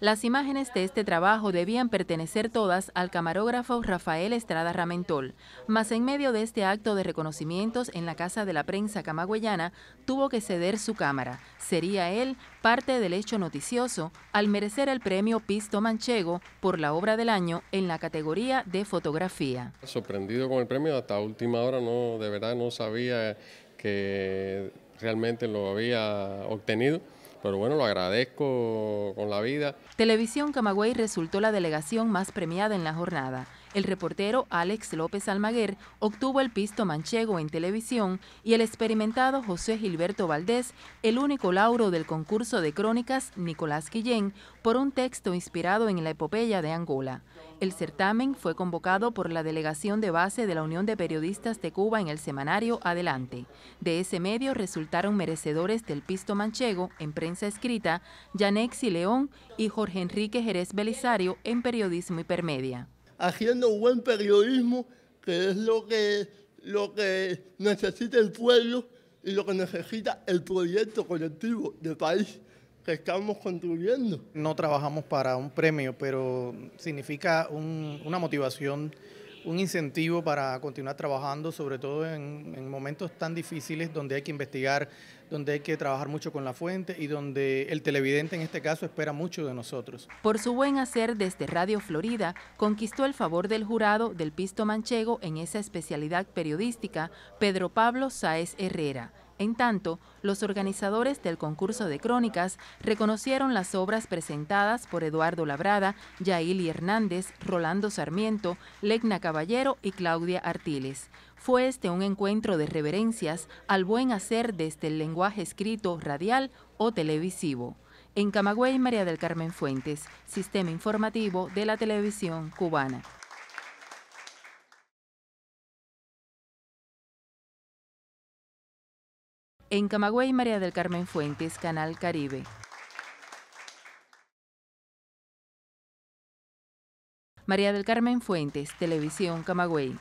Las imágenes de este trabajo debían pertenecer todas al camarógrafo Rafael Estrada Ramentol, mas en medio de este acto de reconocimientos en la Casa de la Prensa camagüeyana tuvo que ceder su cámara. Sería él parte del hecho noticioso al merecer el premio Pisto Manchego por la obra del año en la categoría de fotografía. Sorprendido con el premio, hasta última hora no, de verdad no sabía que realmente lo había obtenido. Pero bueno, lo agradezco con la vida. Televisión Camagüey resultó la delegación más premiada en la jornada. El reportero Alex López Almaguer obtuvo el pisto manchego en televisión y el experimentado José Gilberto Valdés el único lauro del concurso de crónicas Nicolás Guillén por un texto inspirado en la epopeya de Angola. El certamen fue convocado por la delegación de base de la Unión de Periodistas de Cuba en el semanario Adelante. De ese medio resultaron merecedores del pisto manchego en prensa escrita Yanexi León y Jorge Enrique Jerez Belisario en periodismo hipermedia haciendo un buen periodismo, que es lo que, lo que necesita el pueblo y lo que necesita el proyecto colectivo de país que estamos construyendo. No trabajamos para un premio, pero significa una motivación un incentivo para continuar trabajando, sobre todo en, momentos tan difíciles donde hay que investigar, donde hay que trabajar mucho con la fuente y donde el televidente en este caso espera mucho de nosotros. Por su buen hacer desde Radio Florida, conquistó el favor del jurado del Pisto Manchego en esa especialidad periodística, Pedro Pablo Sáez Herrera en tanto, los organizadores del concurso de crónicas reconocieron las obras presentadas por Eduardo Labrada, Yaili Hernández, Rolando Sarmiento, Legna Caballero y Claudia Artiles. Fue este un encuentro de reverencias al buen hacer desde el este lenguaje escrito, radial o televisivo. En Camagüey, María del Carmen Fuentes, Sistema Informativo de la Televisión Cubana. En Camagüey, María del Carmen Fuentes, Canal Caribe. María del Carmen Fuentes, Televisión Camagüey.